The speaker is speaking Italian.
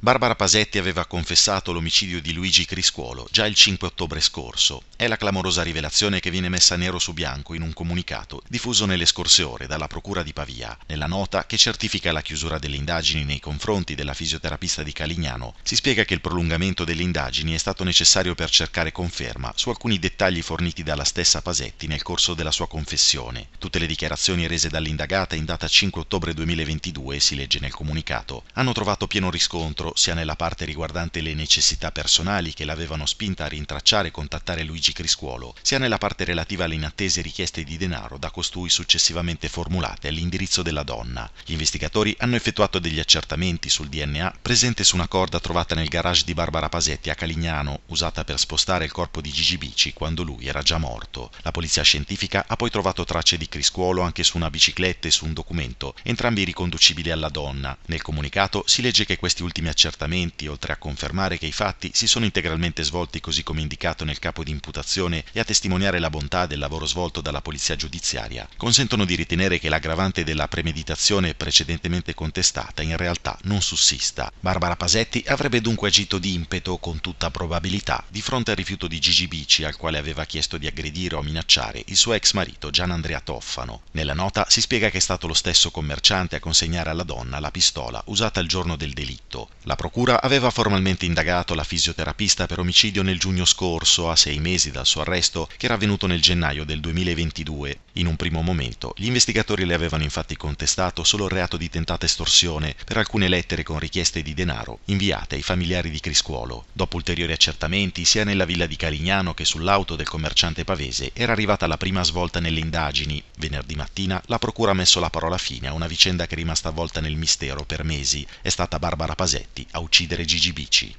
Barbara Pasetti aveva confessato l'omicidio di Luigi Criscuolo già il 5 ottobre scorso. È la clamorosa rivelazione che viene messa nero su bianco in un comunicato diffuso nelle scorse ore dalla Procura di Pavia. Nella nota che certifica la chiusura delle indagini nei confronti della fisioterapista di Calignano si spiega che il prolungamento delle indagini è stato necessario per cercare conferma su alcuni dettagli forniti dalla stessa Pasetti nel corso della sua confessione. Tutte le dichiarazioni rese dall'indagata in data 5 ottobre 2022, si legge nel comunicato, hanno trovato pieno riscontro Pietro, sia nella parte riguardante le necessità personali che l'avevano spinta a rintracciare e contattare Luigi Criscuolo, sia nella parte relativa alle inattese richieste di denaro da costui successivamente formulate all'indirizzo della donna. Gli investigatori hanno effettuato degli accertamenti sul DNA presente su una corda trovata nel garage di Barbara Pasetti a Calignano, usata per spostare il corpo di Gigi Bici quando lui era già morto. La polizia scientifica ha poi trovato tracce di Criscuolo anche su una bicicletta e su un documento, entrambi riconducibili alla donna. Nel comunicato si legge che questi ultimi accertamenti accertamenti, oltre a confermare che i fatti si sono integralmente svolti così come indicato nel capo di imputazione e a testimoniare la bontà del lavoro svolto dalla polizia giudiziaria, consentono di ritenere che l'aggravante della premeditazione precedentemente contestata in realtà non sussista. Barbara Pasetti avrebbe dunque agito di impeto con tutta probabilità di fronte al rifiuto di Gigi Bici al quale aveva chiesto di aggredire o minacciare il suo ex marito Gian Andrea Toffano. Nella nota si spiega che è stato lo stesso commerciante a consegnare alla donna la pistola usata il giorno del delitto. La procura aveva formalmente indagato la fisioterapista per omicidio nel giugno scorso, a sei mesi dal suo arresto, che era avvenuto nel gennaio del 2022. In un primo momento, gli investigatori le avevano infatti contestato solo il reato di tentata estorsione per alcune lettere con richieste di denaro inviate ai familiari di Criscuolo. Dopo ulteriori accertamenti, sia nella villa di Calignano che sull'auto del commerciante pavese era arrivata la prima svolta nelle indagini. Venerdì mattina la procura ha messo la parola fine a una vicenda che è rimasta avvolta nel mistero per mesi. È stata Barbara Pasetti a uccidere Gigi Bici.